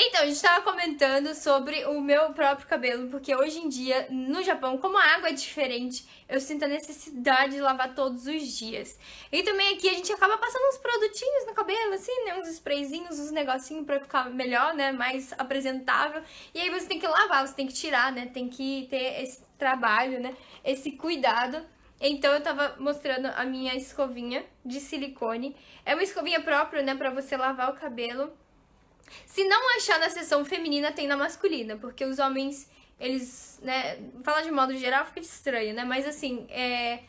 Então, a gente tava comentando sobre o meu próprio cabelo, porque hoje em dia, no Japão, como a água é diferente, eu sinto a necessidade de lavar todos os dias. E também aqui a gente acaba passando uns produtinhos no cabelo, assim, né? Uns sprayzinhos, uns negocinhos pra ficar melhor, né? Mais apresentável. E aí você tem que lavar, você tem que tirar, né? Tem que ter esse trabalho, né? Esse cuidado. Então eu tava mostrando a minha escovinha de silicone. É uma escovinha própria, né? Pra você lavar o cabelo. Se não achar na sessão feminina, tem na masculina, porque os homens, eles, né, falar de modo geral fica estranho, né? Mas assim, é,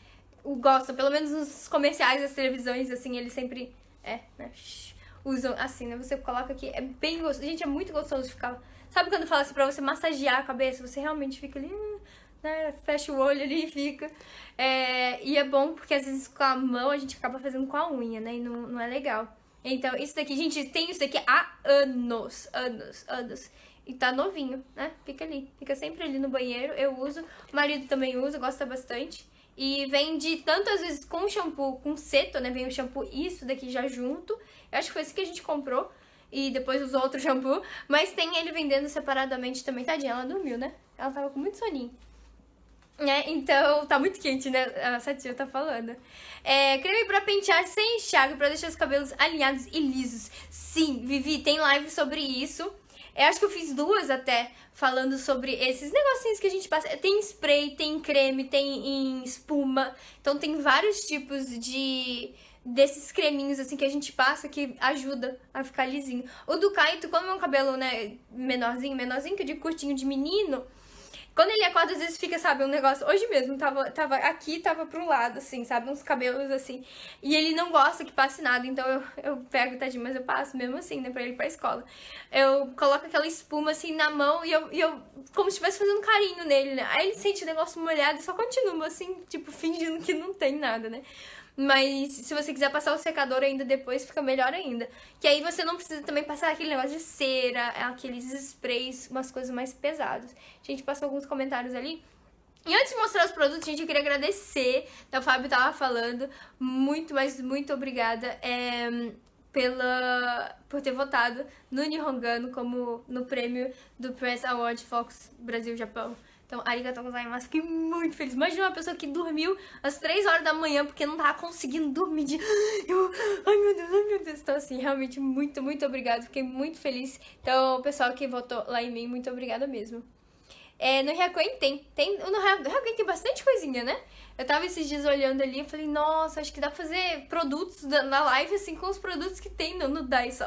gostam, pelo menos nos comerciais das televisões, assim, eles sempre, é, né, usam assim, né? Você coloca aqui, é bem gostoso. Gente, é muito gostoso ficar. Sabe quando fala assim pra você massagear a cabeça? Você realmente fica ali, hum, né? Fecha o olho ali e fica. É, e é bom porque às vezes com a mão a gente acaba fazendo com a unha, né? E não, não é legal. Então, isso daqui, gente, tem isso daqui há anos, anos, anos. E tá novinho, né? Fica ali, fica sempre ali no banheiro. Eu uso, o marido também usa, gosta bastante. E vende tanto às vezes com shampoo, com seto, né? Vem o shampoo isso daqui já junto. Eu acho que foi esse que a gente comprou. E depois usou outro shampoo. Mas tem ele vendendo separadamente também. Tadinha, ela dormiu, né? Ela tava com muito soninho. Né? Então, tá muito quente, né? A tia tá falando. É, creme pra pentear sem enxágue, pra deixar os cabelos alinhados e lisos. Sim, Vivi, tem live sobre isso. Eu é, acho que eu fiz duas até, falando sobre esses negocinhos que a gente passa. Tem spray, tem creme, tem espuma. Então, tem vários tipos de desses creminhos assim que a gente passa que ajuda a ficar lisinho. O do Kaito, como é um cabelo, né, menorzinho, menorzinho, que eu digo curtinho de menino, quando ele acorda, às vezes fica, sabe, um negócio. Hoje mesmo, tava, tava aqui, tava pro lado, assim, sabe? Uns cabelos assim. E ele não gosta que passe nada, então eu, eu pego, tadinho, mas eu passo mesmo assim, né, pra ele ir pra escola. Eu coloco aquela espuma assim na mão e eu, e eu como se estivesse fazendo carinho nele, né? Aí ele sente o negócio molhado e só continua assim, tipo, fingindo que não tem nada, né? Mas se você quiser passar o secador ainda depois, fica melhor ainda. Que aí você não precisa também passar aquele negócio de cera, aqueles sprays, umas coisas mais pesadas. A gente passou alguns comentários ali. E antes de mostrar os produtos, gente, eu queria agradecer. a então, Fábio tava falando. Muito, mas muito obrigada é, pela, por ter votado no Nihongano como no prêmio do Press Award Fox Brasil Japão. Então, arigatou gozaimasu. É fiquei muito feliz. Imagina uma pessoa que dormiu às 3 horas da manhã porque não tava conseguindo dormir. De... Eu... Ai, meu Deus, ai, meu Deus. Então, assim, realmente, muito, muito obrigado. Fiquei muito feliz. Então, o pessoal que votou lá em mim, muito obrigada mesmo. É, no Hakuen tem. tem no Hakuen tem bastante coisinha, né? Eu tava esses dias olhando ali e falei, nossa, acho que dá pra fazer produtos na live, assim, com os produtos que tem no, no dá isso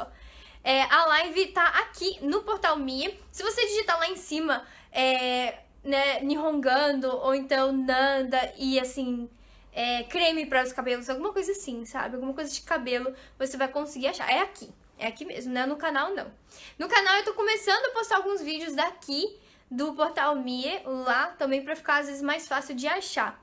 É, a live tá aqui no portal Mia. Se você digitar lá em cima, é, né, Nihongando, ou então Nanda e assim, é, creme para os cabelos, alguma coisa assim, sabe? Alguma coisa de cabelo você vai conseguir achar. É aqui, é aqui mesmo, não é no canal não. No canal eu tô começando a postar alguns vídeos daqui do portal Mie, lá também para ficar às vezes mais fácil de achar.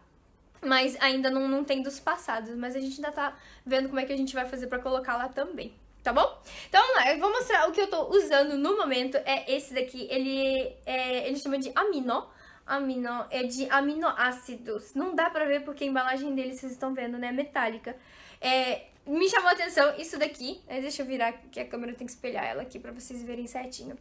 Mas ainda não, não tem dos passados, mas a gente ainda tá vendo como é que a gente vai fazer para colocar lá também tá bom? Então vamos lá, eu vou mostrar o que eu tô usando no momento, é esse daqui, ele, é, ele chama de amino, amino, é de aminoácidos, não dá pra ver porque a embalagem dele, vocês estão vendo, né, é metálica, é, me chamou a atenção isso daqui, né? deixa eu virar que a câmera tem que espelhar ela aqui pra vocês verem certinho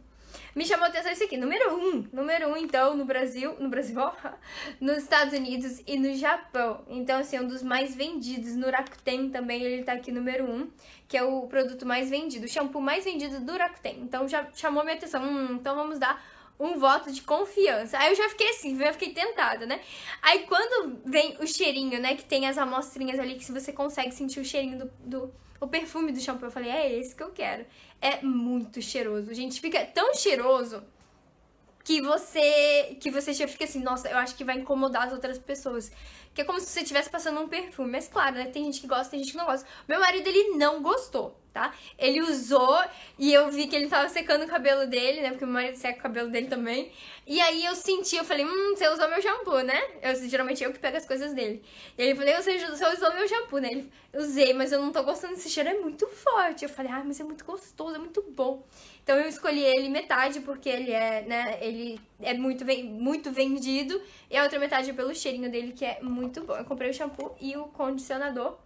me chamou a atenção isso aqui. Número um, número um, então, no Brasil, no Brasil, ó, nos Estados Unidos e no Japão. Então, assim, um dos mais vendidos. No Rakuten também ele tá aqui número um, que é o produto mais vendido, o shampoo mais vendido do Rakuten. Então, já chamou minha atenção. Hum, então vamos dar um voto de confiança. Aí eu já fiquei assim, já fiquei tentada, né? Aí quando vem o cheirinho, né, que tem as amostrinhas ali, que se você consegue sentir o cheirinho do, do o perfume do shampoo, eu falei, é esse que eu quero é muito cheiroso. Gente, fica tão cheiroso que você que você já fica assim, nossa, eu acho que vai incomodar as outras pessoas. Que é como se você estivesse passando um perfume. Mas claro, né? Tem gente que gosta, tem gente que não gosta. Meu marido, ele não gostou tá? Ele usou e eu vi que ele tava secando o cabelo dele, né? Porque meu marido seca o cabelo dele também. E aí eu senti, eu falei, hum, você usou meu shampoo, né? Eu, geralmente eu que pego as coisas dele. E ele falou, você, você usou meu shampoo, né? Ele, usei, mas eu não tô gostando desse cheiro, é muito forte. Eu falei, ah, mas é muito gostoso, é muito bom. Então eu escolhi ele metade porque ele é, né, ele é muito, muito vendido. E a outra metade é pelo cheirinho dele, que é muito bom. Eu comprei o shampoo e o condicionador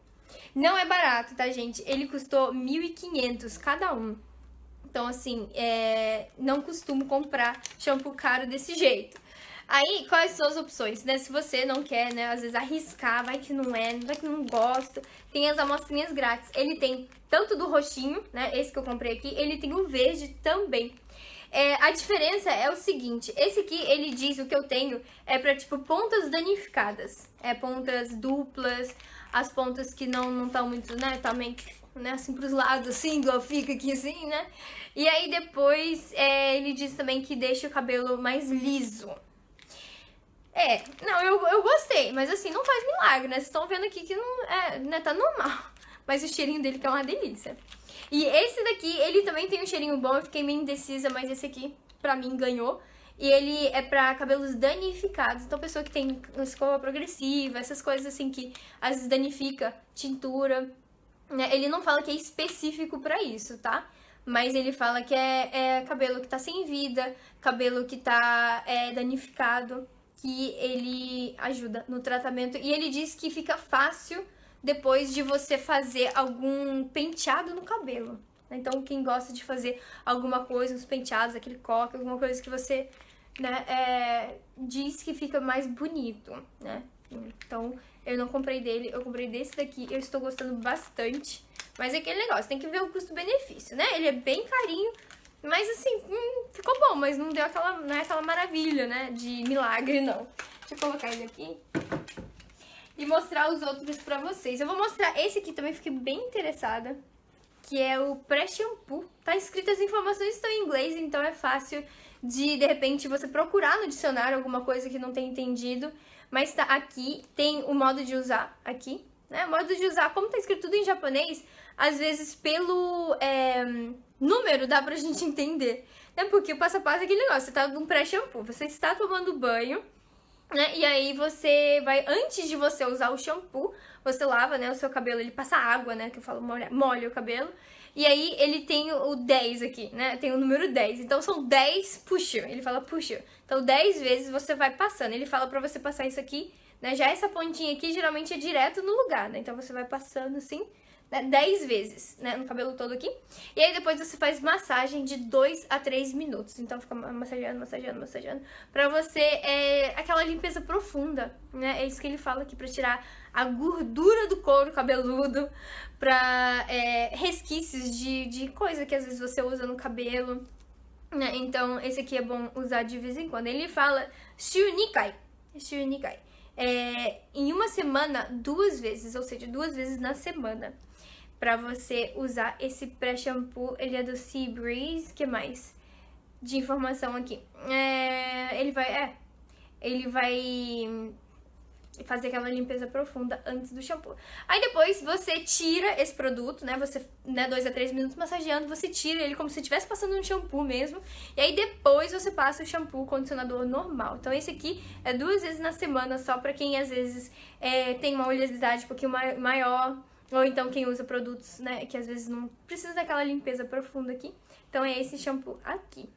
não é barato, tá, gente? Ele custou 1.500 cada um. Então, assim, é... não costumo comprar shampoo caro desse jeito. Aí, quais são as opções, né? Se você não quer, né, às vezes arriscar, vai que não é, vai que não gosta, tem as amostrinhas grátis. Ele tem tanto do roxinho, né, esse que eu comprei aqui, ele tem o verde também. É, a diferença é o seguinte, esse aqui, ele diz o que eu tenho é pra, tipo, pontas danificadas. É, pontas duplas as pontas que não não estão muito, né, também tá né, assim pros lados, assim, igual fica aqui assim, né? E aí depois é, ele diz também que deixa o cabelo mais liso. É, não, eu, eu gostei, mas assim, não faz milagre, né? Vocês estão vendo aqui que não é, né, tá normal. Mas o cheirinho dele tá uma delícia. E esse daqui, ele também tem um cheirinho bom, eu fiquei meio indecisa, mas esse aqui, pra mim, ganhou. E ele é para cabelos danificados. Então, pessoa que tem escova progressiva, essas coisas assim que às vezes danifica, tintura. Né? Ele não fala que é específico para isso, tá? Mas ele fala que é, é, cabelo que tá sem vida, cabelo que tá é, danificado, que ele ajuda no tratamento. E ele diz que fica fácil depois de você fazer algum penteado no cabelo. Né? Então, quem gosta de fazer alguma coisa, uns penteados, aquele coque, alguma coisa que você né, é, diz que fica mais bonito, né? Então, eu não comprei dele, eu comprei desse daqui, eu estou gostando bastante. Mas é aquele negócio, tem que ver o custo-benefício, né? Ele é bem carinho, mas assim, hum, ficou bom, mas não deu aquela, não é aquela maravilha, né? De milagre, não. Deixa eu colocar ele aqui e mostrar os outros pra vocês. Eu vou mostrar esse aqui também, fiquei bem interessada, que é o pré-shampoo. Tá escrito, as informações estão em inglês, então é fácil de de repente você procurar no dicionário alguma coisa que não tem entendido, mas tá aqui tem o modo de usar aqui, né? O modo de usar, como tá escrito tudo em japonês, às vezes pelo é, número dá pra gente entender, né? Porque o passo a passo é aquele negócio, você tá num pré-shampoo, você está tomando banho, né? E aí você vai, antes de você usar o shampoo, você lava, né, o seu cabelo, ele passa água, né, que eu falo molha, molha o cabelo, e aí ele tem o 10 aqui, né? Tem o número 10. Então são 10 push. Ele fala push. Então 10 vezes você vai passando. Ele fala para você passar isso aqui, né? Já essa pontinha aqui geralmente é direto no lugar, né? Então você vai passando assim né, 10 vezes, né, no cabelo todo aqui. E aí depois você faz massagem de 2 a 3 minutos. Então fica massageando, massageando, massageando, pra você, é, aquela limpeza profunda, né, é isso que ele fala aqui, pra tirar a gordura do couro cabeludo, pra é, resquícios de, de coisa que às vezes você usa no cabelo. Né? Então, esse aqui é bom usar de vez em quando. Ele fala Shunikai. Shunikai. É, em uma semana, duas vezes, ou seja, duas vezes na semana para você usar esse pré-shampoo. Ele é do Sea Breeze, que mais? De informação aqui. É, ele vai... É, ele vai fazer aquela limpeza profunda antes do shampoo. Aí depois você tira esse produto, né? Você, né, 2 a 3 minutos massageando, você tira ele como se estivesse passando um shampoo mesmo. E aí depois você passa o shampoo condicionador normal. Então esse aqui é duas vezes na semana só pra quem às vezes é, tem uma oleosidade um pouquinho maior ou então quem usa produtos, né, que às vezes não precisa daquela limpeza profunda aqui. Então é esse shampoo aqui.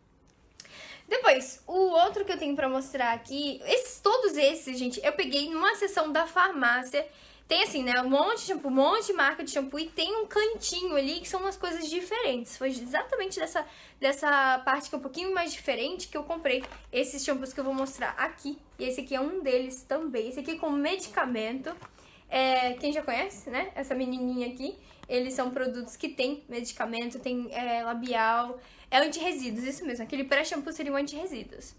Depois, o outro que eu tenho pra mostrar aqui, esses, todos esses, gente, eu peguei numa sessão da farmácia. Tem assim, né, um monte de shampoo, um monte de marca de shampoo e tem um cantinho ali que são umas coisas diferentes. Foi exatamente dessa, dessa parte que é um pouquinho mais diferente que eu comprei esses shampoos que eu vou mostrar aqui. E esse aqui é um deles também, esse aqui é com medicamento. É, quem já conhece, né? Essa menininha aqui, eles são produtos que tem medicamento, tem é, labial, é anti-resíduos, isso mesmo. Aquele pré-shampoo seria um anti-resíduos.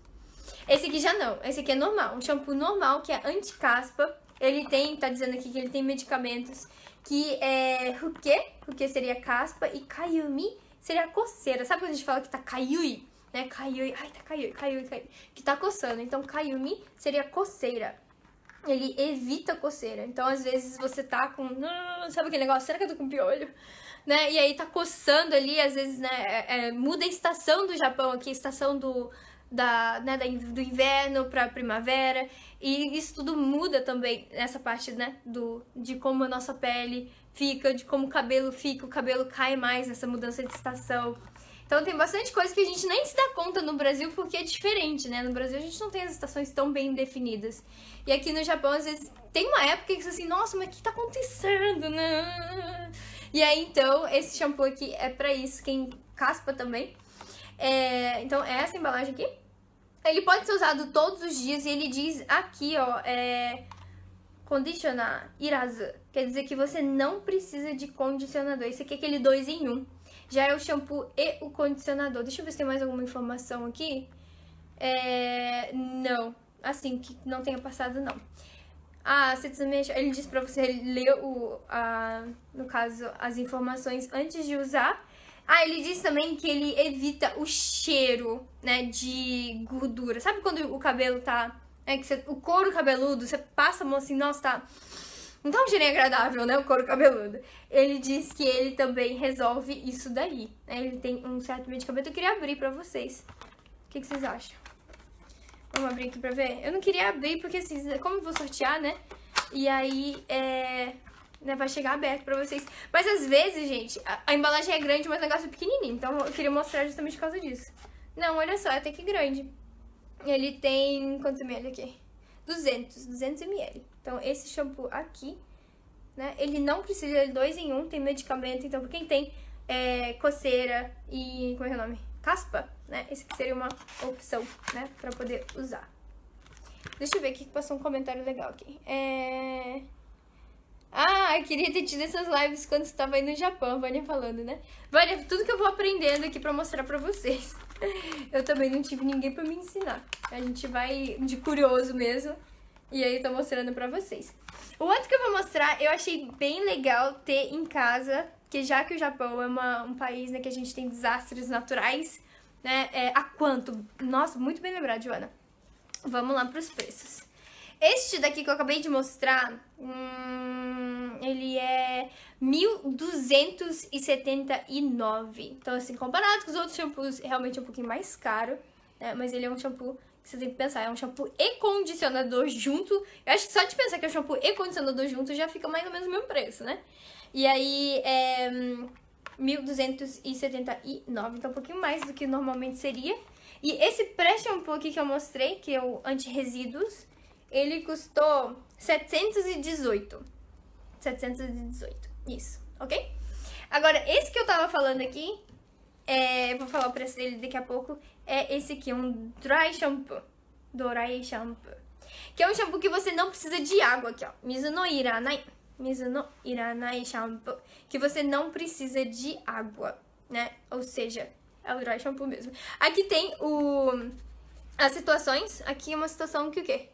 Esse aqui já não, esse aqui é normal, um shampoo normal que é anti-caspa. Ele tem, tá dizendo aqui que ele tem medicamentos que é ruque, ruque seria caspa, e kayumi seria coceira. Sabe quando a gente fala que tá kayui? Né? Kayui, ai, tá kayui, kayui, kayui, que tá coçando. Então, kayumi seria coceira ele evita coceira. Então, às vezes, você tá com. Sabe aquele negócio? Será que eu tô com piolho? Né? E aí tá coçando ali, às vezes, né? É, é, muda a estação do Japão aqui, a estação do. Da, né, da, do inverno para primavera e isso tudo muda também nessa parte né do de como a nossa pele fica de como o cabelo fica o cabelo cai mais nessa mudança de estação então tem bastante coisa que a gente nem se dá conta no Brasil porque é diferente, né? No Brasil a gente não tem as estações tão bem definidas. E aqui no Japão, às vezes, tem uma época que você assim, nossa, mas o que tá acontecendo? Né? E aí, então, esse shampoo aqui é pra isso, quem caspa também. É, então, é essa embalagem aqui. Ele pode ser usado todos os dias e ele diz aqui, ó, é... Condicionar irazu. Quer dizer que você não precisa de condicionador. Esse aqui é aquele dois em um. Já é o shampoo e o condicionador. Deixa eu ver se tem mais alguma informação aqui. É... Não. Assim, que não tenha passado, não. Ah, você também... Ele disse pra você ler, o, a, no caso, as informações antes de usar. Ah, ele disse também que ele evita o cheiro, né, de gordura. Sabe quando o cabelo tá... É que você, o couro cabeludo, você passa a mão assim, nossa, tá não tá um cheirinho agradável, né? O couro cabeludo. Ele diz que ele também resolve isso daí. Né? Ele tem um certo medicamento. Eu queria abrir pra vocês. O que, que vocês acham? Vamos abrir aqui pra ver? Eu não queria abrir porque, assim, como eu vou sortear, né? E aí, é... Né, vai chegar aberto pra vocês. Mas às vezes, gente, a, a embalagem é grande, mas o negócio é pequenininho. Então eu queria mostrar justamente por causa disso. Não, olha só, é até que grande. Ele tem... Quantos ml aqui? 200, 200 ml. Então, esse shampoo aqui, né? Ele não precisa, de é dois em um, tem medicamento. Então, pra quem tem é, coceira e... como é, é o nome? Caspa, né? Esse aqui seria uma opção, né? Pra poder usar. Deixa eu ver aqui que passou um comentário legal aqui. É... Ah, eu queria ter tido essas lives quando estava aí no Japão, Vânia falando, né? Vânia, tudo que eu vou aprendendo aqui pra mostrar pra vocês. Eu também não tive ninguém pra me ensinar. A gente vai de curioso mesmo. E aí eu tô mostrando pra vocês. O outro que eu vou mostrar, eu achei bem legal ter em casa, que já que o Japão é uma, um país né, que a gente tem desastres naturais, né? É, a quanto? Nossa, muito bem lembrado, Joana. Vamos lá pros preços. Este daqui que eu acabei de mostrar, hum, ele é 1279. Então, assim, comparado com os outros shampoos, realmente é um pouquinho mais caro, né? Mas ele é um shampoo que você tem que pensar, é um shampoo e condicionador junto. Eu acho que só de pensar que é um shampoo e condicionador junto já fica mais ou menos o mesmo preço, né? E aí, é... 1.279, então um pouquinho mais do que normalmente seria. E esse pré-shampoo aqui que eu mostrei, que é o anti-resíduos, ele custou 718. 718, isso, ok? Agora, esse que eu tava falando aqui, é, vou falar o preço dele daqui a pouco, é esse aqui, um dry shampoo. Dry shampoo. Que é um shampoo que você não precisa de água aqui, ó. Mizuno iranai. Mizuno iranai shampoo. Que você não precisa de água, né? Ou seja, é o dry shampoo mesmo. Aqui tem o... As situações. Aqui é uma situação que o quê?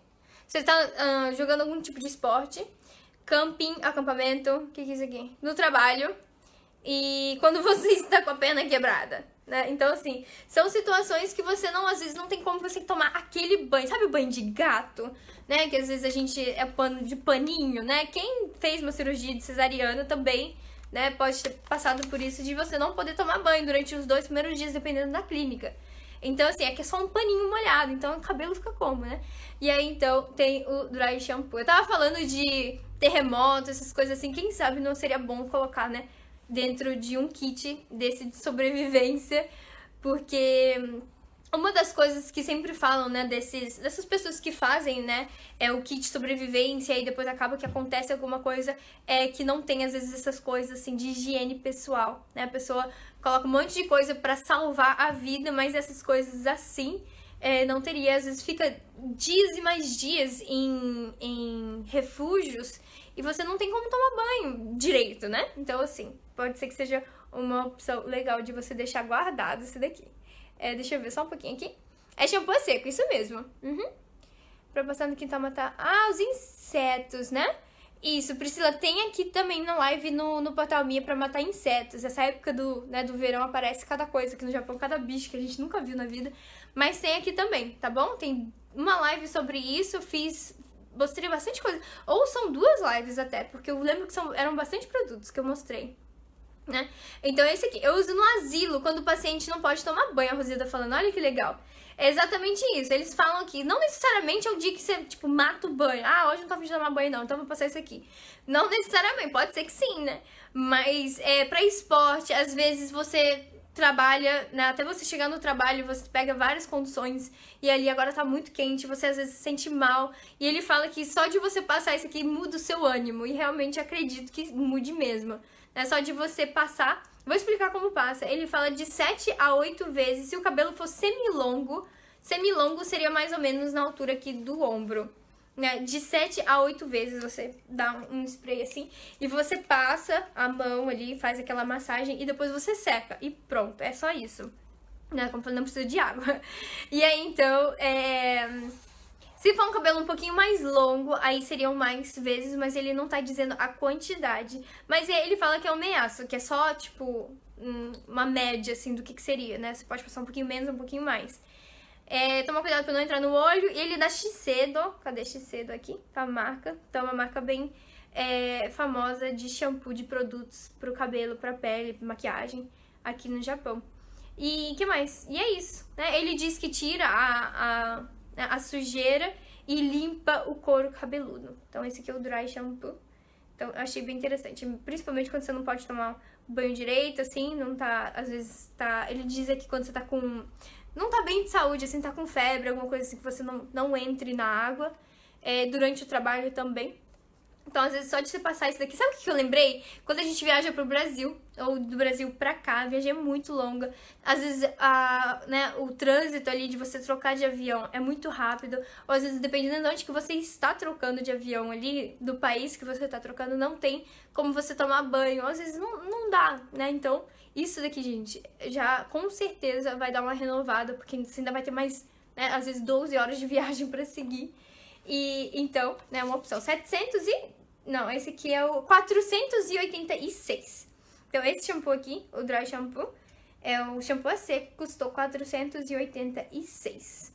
Você tá uh, jogando algum tipo de esporte, camping, acampamento, o que, que é isso aqui? No trabalho. E quando você está com a perna quebrada. Né? Então, assim, são situações que você não, às vezes, não tem como você tomar aquele banho. Sabe o banho de gato? Né? Que às vezes a gente é pano de paninho, né? Quem fez uma cirurgia de cesariana também, né? Pode ter passado por isso de você não poder tomar banho durante os dois primeiros dias, dependendo da clínica. Então, assim, aqui é, é só um paninho molhado, então o cabelo fica como, né? E aí, então, tem o dry shampoo. Eu tava falando de terremoto, essas coisas assim, quem sabe não seria bom colocar, né, dentro de um kit desse de sobrevivência, porque uma das coisas que sempre falam, né, desses, dessas pessoas que fazem, né, é o kit sobrevivência e depois acaba que acontece alguma coisa é, que não tem, às vezes, essas coisas, assim, de higiene pessoal, né? A pessoa coloca um monte de coisa para salvar a vida, mas essas coisas assim é, não teria, às vezes fica dias e mais dias em, em refúgios e você não tem como tomar banho direito, né? Então, assim, pode ser que seja uma opção legal de você deixar guardado esse daqui. É, deixa eu ver só um pouquinho aqui. É shampoo seco, isso mesmo. Uhum. Pra passar no quintal matar... Ah, os insetos, né? Isso, Priscila, tem aqui também na live no, no portal Minha pra matar insetos. Essa época do, né, do verão aparece cada coisa aqui no Japão, cada bicho que a gente nunca viu na vida. Mas tem aqui também, tá bom? Tem uma live sobre isso, fiz... Mostrei bastante coisa. Ou são duas lives até, porque eu lembro que são, eram bastante produtos que eu mostrei. Né? Então esse aqui. Eu uso no asilo, quando o paciente não pode tomar banho. A Rosilda falando, olha que legal. É exatamente isso. Eles falam que não necessariamente é o dia que você, tipo, mata o banho. Ah, hoje não tô afim de tomar banho, não, então vou passar isso aqui. Não necessariamente, pode ser que sim, né? Mas é pra esporte, às vezes você trabalha, né? Até você chegar no trabalho, você pega várias condições e ali agora tá muito quente, você às vezes se sente mal. E ele fala que só de você passar isso aqui muda o seu ânimo. E realmente acredito que mude mesmo. É só de você passar. Vou explicar como passa. Ele fala de 7 a 8 vezes. Se o cabelo for semilongo, semilongo seria mais ou menos na altura aqui do ombro. Né? De 7 a 8 vezes você dá um spray assim e você passa a mão ali, faz aquela massagem e depois você seca. E pronto, é só isso. Né? Como falei, não precisa de água. E aí, então, é se for um cabelo um pouquinho mais longo, aí seriam mais vezes, mas ele não tá dizendo a quantidade. Mas é, ele fala que é um ameaça que é só, tipo, uma média, assim, do que, que seria, né? Você pode passar um pouquinho menos, um pouquinho mais. É, toma cuidado pra não entrar no olho. E ele dá Shiseido. Cadê Shiseido aqui? Tá a marca. Então, é uma marca bem é, famosa de shampoo, de produtos pro cabelo, pra pele, pra maquiagem, aqui no Japão. E que mais? E é isso, né? Ele diz que tira a, a né, a sujeira e limpa o couro cabeludo. Então esse aqui é o dry shampoo. Então achei bem interessante, principalmente quando você não pode tomar banho direito, assim, não tá, às vezes tá, ele diz aqui quando você tá com, não tá bem de saúde, assim, tá com febre, alguma coisa assim, que você não, não entre na água, é, durante o trabalho também, então, às vezes, só de você passar isso daqui. Sabe o que eu lembrei? Quando a gente viaja pro Brasil, ou do Brasil pra cá, a viagem é muito longa. Às vezes, a, né, o trânsito ali de você trocar de avião é muito rápido. Ou às vezes, dependendo de onde que você está trocando de avião ali, do país que você está trocando, não tem como você tomar banho. Ou às vezes, não, não dá, né? Então, isso daqui, gente, já com certeza vai dar uma renovada, porque você ainda vai ter mais, né, às vezes, 12 horas de viagem para seguir. E então, né, uma opção 700 e... Não, esse aqui é o 486. Então, esse shampoo aqui, o Dry Shampoo, é o shampoo a seco, custou 486.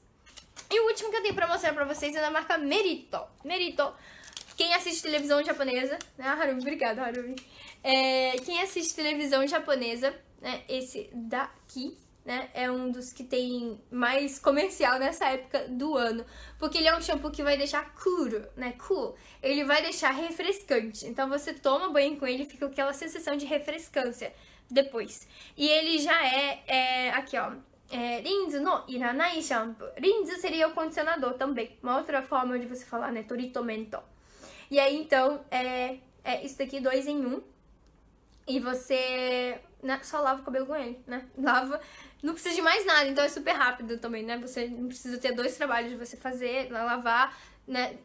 E o último que eu tenho pra mostrar pra vocês é da marca Merito. Merito, quem assiste televisão japonesa... Né, ah, Harumi, obrigada, Harumi. É, quem assiste televisão japonesa, né, esse daqui, né? É um dos que tem mais comercial nessa época do ano. Porque ele é um shampoo que vai deixar cool, né? Cool. Ele vai deixar refrescante. Então você toma banho com ele e fica com aquela sensação de refrescância depois. E ele já é, é aqui, ó. É, rinzu no iranai shampoo. Rinzu seria o condicionador também. Uma outra forma de você falar, né? Toritomento. E aí, então, é, é isso daqui, dois em um. E você né, só lava o cabelo com ele, né? Lava, não precisa de mais nada, então é super rápido também, né? Você não precisa ter dois trabalhos de você fazer, lavar, né?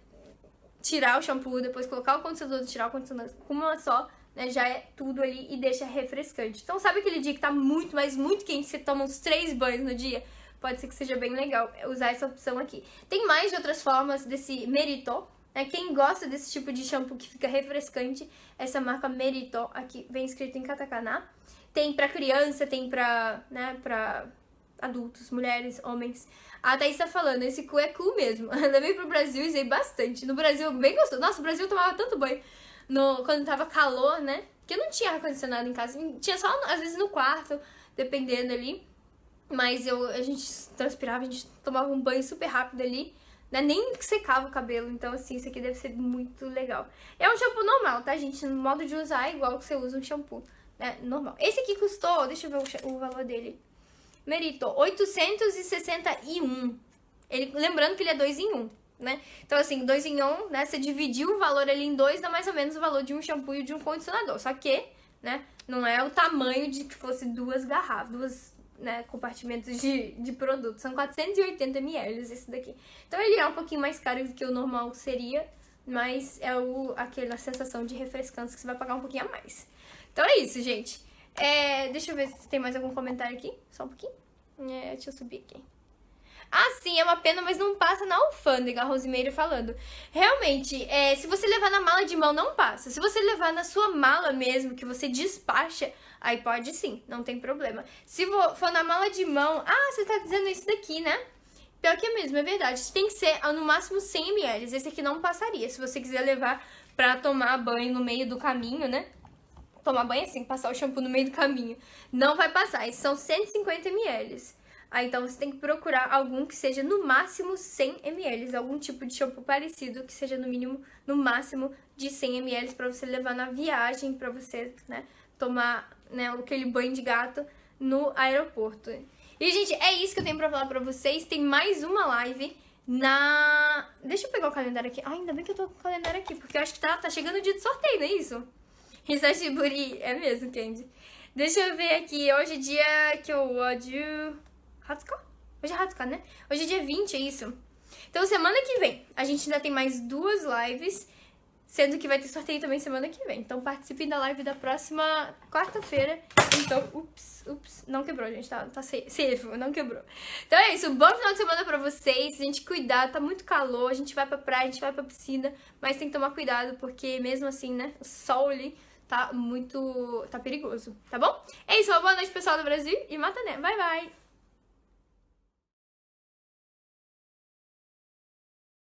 Tirar o shampoo, depois colocar o condicionador, tirar o condicionador com uma só, né? Já é tudo ali e deixa refrescante. Então sabe aquele dia que tá muito, mas muito quente, você toma uns três banhos no dia? Pode ser que seja bem legal usar essa opção aqui. Tem mais de outras formas desse meritó, é, quem gosta desse tipo de shampoo que fica refrescante, essa marca Merito, aqui vem escrito em katakana. Tem pra criança, tem pra, né, pra adultos, mulheres, homens. A Thaís tá falando, esse cu é cu mesmo. Eu levei pro Brasil e usei bastante. No Brasil, bem gostoso. Nossa, o Brasil tomava tanto banho no, quando tava calor, né? Porque não tinha ar-condicionado em casa. Tinha só, às vezes, no quarto, dependendo ali. Mas eu, a gente transpirava, a gente tomava um banho super rápido ali né? Nem secava o cabelo, então assim, isso aqui deve ser muito legal. É um shampoo normal, tá, gente? No modo de usar é igual que você usa um shampoo, né? Normal. Esse aqui custou, deixa eu ver o, o valor dele. Merito, 861. Ele, lembrando que ele é 2 em 1, um, né? Então, assim, 2 em 1, um, né? Você dividiu o valor ali em dois, dá mais ou menos o valor de um shampoo e de um condicionador. Só que, né? Não é o tamanho de que fosse duas garrafas, duas né, compartimentos de, de produto. São 480 ml esse daqui. Então ele é um pouquinho mais caro do que o normal seria, mas é o, aquela sensação de refrescância que você vai pagar um pouquinho a mais. Então é isso, gente. É, deixa eu ver se tem mais algum comentário aqui. Só um pouquinho. É, deixa eu subir aqui. Ah, sim, é uma pena, mas não passa na alfândega, a Rosimeira falando. Realmente, é, se você levar na mala de mão, não passa. Se você levar na sua mala mesmo, que você despacha, aí pode sim, não tem problema. Se for na mala de mão... Ah, você tá dizendo isso daqui, né? Pior que é mesmo, é verdade. Tem que ser no máximo 100 ml. Esse aqui não passaria. Se você quiser levar pra tomar banho no meio do caminho, né? Tomar banho é assim, passar o shampoo no meio do caminho. Não vai passar. Esses são 150 ml. Ah, então você tem que procurar algum que seja no máximo 100 ml, algum tipo de shampoo parecido que seja no mínimo, no máximo de 100 ml para você levar na viagem, para você, né, tomar, né, aquele banho de gato no aeroporto. E gente, é isso que eu tenho para falar para vocês. Tem mais uma live na Deixa eu pegar o calendário aqui. Ah, ainda bem que eu tô com o calendário aqui, porque eu acho que tá, tá chegando o dia do sorteio, não é isso? Isso é é mesmo, Candy. Deixa eu ver aqui. Hoje é dia que eu odio. 20? Hoje é 20, né? Hoje é dia 20, é isso? Então, semana que vem, a gente ainda tem mais duas lives, sendo que vai ter sorteio também semana que vem. Então, participem da live da próxima quarta-feira. Então, ups, ups, não quebrou, gente, tá, tá safe, não quebrou. Então é isso, bom final de semana pra vocês, a gente cuidar, tá muito calor, a gente vai pra praia, a gente vai pra piscina, mas tem que tomar cuidado, porque mesmo assim, né, o sol ali tá muito, tá perigoso, tá bom? É isso, uma boa noite pessoal do Brasil e mata, né? Bye, bye!